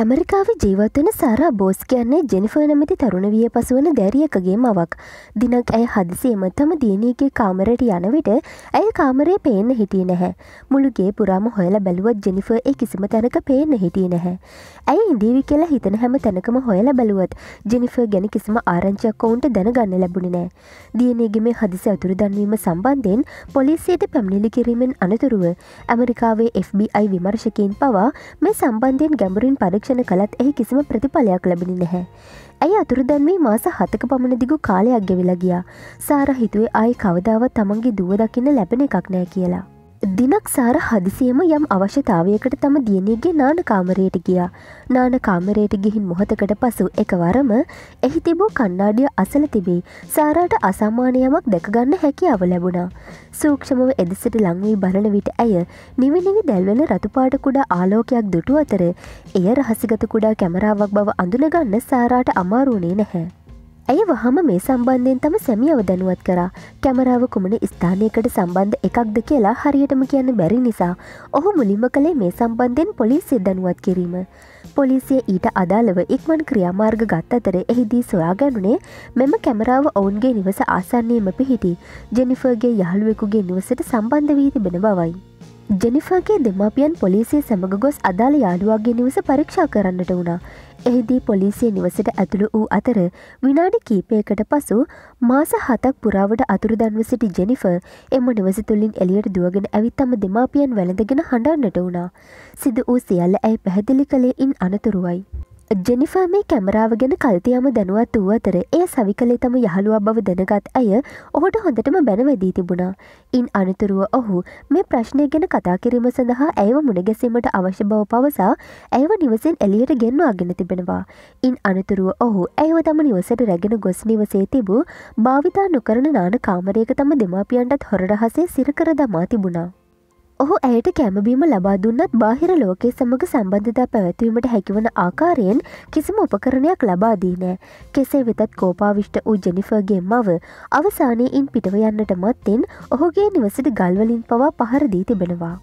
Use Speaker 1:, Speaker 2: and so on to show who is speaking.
Speaker 1: ඇමරිකාව ජීවත්වන සාරා බෝස් කියන්නේ ජෙනිෆර් නැමති තරුණ විය පසුවන දැරියකගේ මවක්. දිනක් ඇය හදිසියම තම දියණියගේ කාමරයට යන විට ඇය කාමරේ පේන්න හිටියේ නැහැ. මුළුගේ පුරාම හොයලා බැලුවත් ජෙනිෆර් ඒ කිසිම තැනක පේන්න හිටියේ නැහැ. ඇය ඉඳීවි කියලා හිතන හැම තැනකම හොයලා බැලුවත් ජෙනිෆර් ගැන කිසිම ආරංචියක් ඔවුන්ට දැනගන්න ලැබුණේ නැහැ. දියණියගේ මේ හදිසි අතුරුදන්වීම සම්බන්ධයෙන් පොලිසියට පැමිණිලි කිරීමෙන් අනතුරුව ඇමරිකාවේ FBI විමර්ශකයින් පවා මේ සම්බන්ධයෙන් ගැඹුරින් පරීක්ෂා පරීක්ෂණ කළත් එහි කිසිම ප්‍රතිඵලයක් ලැබිණි නැහැ. ඇයි අතුරුදැන්වී මාස හතක පමණ දිගු කාලයක් ගෙවිලා ගියා. සාර හිතුවේ ආයි කවදාවත් තමන්ගේ දුව දකින්න ලැබෙන එකක් නෑ කියලා. දිනක් සාර හදිසියම යම් අවශ්‍යතාවයකට තම දියණියගේ නානකාමරයට ගියා. නානකාමරයට ගිහින් මොහොතකට පසු එකවරම එහි තිබූ කණ්ණාඩිය අසල තිබේ. සාරාට අසාමානයමක් දැකගන්න හැකියාව ලැබුණා. සූක්ෂමව එදෙසට ලංවී බලන විට ඇය නිවිනිවි දැල්වල රතුපාට කුඩා ආලෝකයක් දුටු අතර එය රහසිගත කුඩා කැමරාවක් බව අඳුනගන්න සාරාට අමාරුණේ නැහැ. ඇය වහම මේ සම්බන්ධයෙන් තම සැමියව දැනුවත් කරා කැමරාව කුමන ස්ථානයකට සම්බන්ධ එකක්ද කියලා හරියටම කියන්න බැරි නිසා ඔහු මුලින්ම කළේ මේ සම්බන්ධයෙන් පොලිසිය දැනුවත් කිරීම. පොලිසිය ඊට අදාළව ඉක්මන් ක්‍රියාමාර්ග ගත් අතර එහිදී සොයා ගැනුනේ මෙම කැමරාව ඔවුන්ගේ නිවස ආසන්නයම පිහිටි ජෙනිෆර්ගේ යහළුවෙකුගේ නිවසට සම්බන්ධ වී තිබෙන බවයි. ජෙනිෆර්ගේ දෙමාපියන් පොලිසිය සමඟ ගොස් අදාළ යාළුවාගේ නිවස පරීක්ෂා කරන්නට වුණා. එහිදී පොලිසිය නිවසට ඇතුළු වූ අතර විනාඩි කීපයකට පසු මාස හතක් පුරාවට අතුරුදන්ව සිටි ජෙනිෆර් එම නිවස තුළින් එලියට දුවගෙන ඇවිත් තම දෙමාපියන් වැළඳගෙන හඬන්නට වුණා. සිදු වූ සියල්ල ඇයි පැහැදිලි කළේ ඉන් අනතුරුවයි. ජෙනිෆර් මේ කැමරාව ගැන කල්තියම දැනුවත් වූ අතර ඒ සවිකලේ තම යහළුවා බව දැනගත් ඇය ඔහුට හොඳටම බැනවදී තිබුණා. ඉන් අනතුරුව ඔහු මේ ප්‍රශ්නය ගැන කතා කිරීම සඳහා ඇයව මුණගැසීමට අවශ්‍ය බව පවසා ඇයව නිවසෙන් එලියට ගෙන්ව අගෙන තිබෙනවා. ඉන් අනතුරුව ඔහු ඇයව තම නිවසට රැගෙන ගොස් නිවසේ තිබූ භාවිතා නොකරන නාන කාමරයක තම දෙමාපියන්ටත් හොරරහසේ සිරකර දමා තිබුණා. ඔහු ඇයට කැමබීම ලබා දුන්නත් බාහිර ලෝකයේ සමඟ සම්බන්ධතා පැවැත්වීමට හැකිවන ආකාරයෙන් කිසිම උපකරණයක් ලබාදී නෑ. කෙසේ වෙතත් කෝපාවිෂ්ට වූ ජනිෆර්ගේ මව අවසානයඉන් පිටව යන්නට මත්තෙන් ඔහුගේ නිවසට ගල්වලින් පවා පහරදී තිබෙනවා.